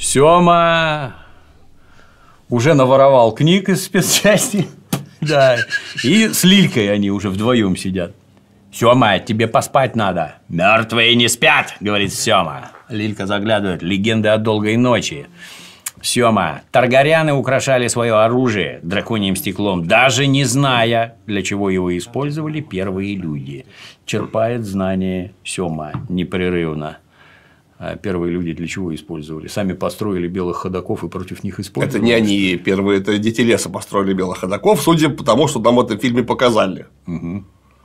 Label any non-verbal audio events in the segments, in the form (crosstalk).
Сёма уже наворовал книг из спецчасти. (laughs) Да. И с Лилькой они уже вдвоем сидят. Сёма, тебе поспать надо. Мертвые не спят, говорит Сёма. Лилька заглядывает. Легенды о долгой ночи. Сёма, таргаряны украшали свое оружие драконьим стеклом, даже не зная, для чего его использовали первые люди. Черпает знание Сёма непрерывно. А первые люди для чего использовали? Сами построили белых ходаков и против них использовали? Это не они первые, это дети леса построили белых ходаков, судя по тому, что нам в этом фильме показали. А,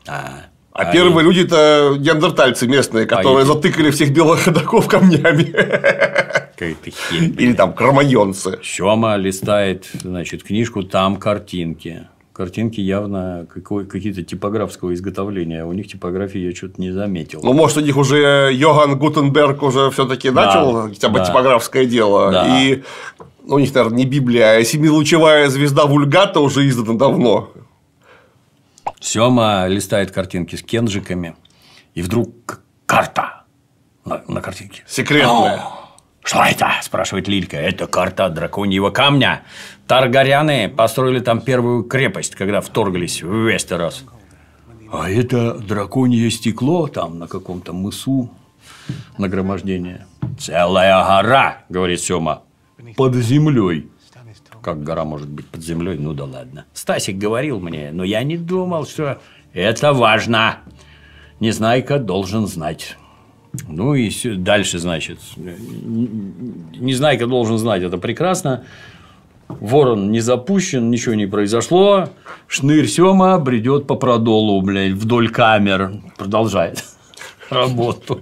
а, а, первые они... люди-то неандертальцы местные, которые а затыкали всех белых ходаков камнями. Какая-то херня. Или там кроманьонцы. Сема листает, значит, книжку, там картинки картинки явно какие-то типографского изготовления. А у них типографии я что-то не заметил. Ну, может, у них уже Йоган Гутенберг уже все-таки да, начал хотя типа бы да, типографское дело. Да. И ну, у них, наверное, не Библия, а семилучевая звезда Вульгата уже издана давно. Сема листает картинки с кенджиками, и вдруг карта на, на картинке. Секретная. О! А! «Что это?» – спрашивает Лилька. «Это карта драконьего камня. Таргаряны построили там первую крепость, когда вторглись в Вестерос». «А это драконье стекло там на каком-то мысу нагромождение?» «Целая гора!» – говорит Сёма. «Под землей». Как гора может быть под землей? Ну да ладно. Стасик говорил мне, но я не думал, что это важно. Незнайка должен знать. Ну и дальше, значит, не знаю, Незнайка должен знать, это прекрасно. Ворон не запущен, ничего не произошло. Шнырь Сема бредет по продолу, блядь, вдоль камер. Продолжает (laughs) работу.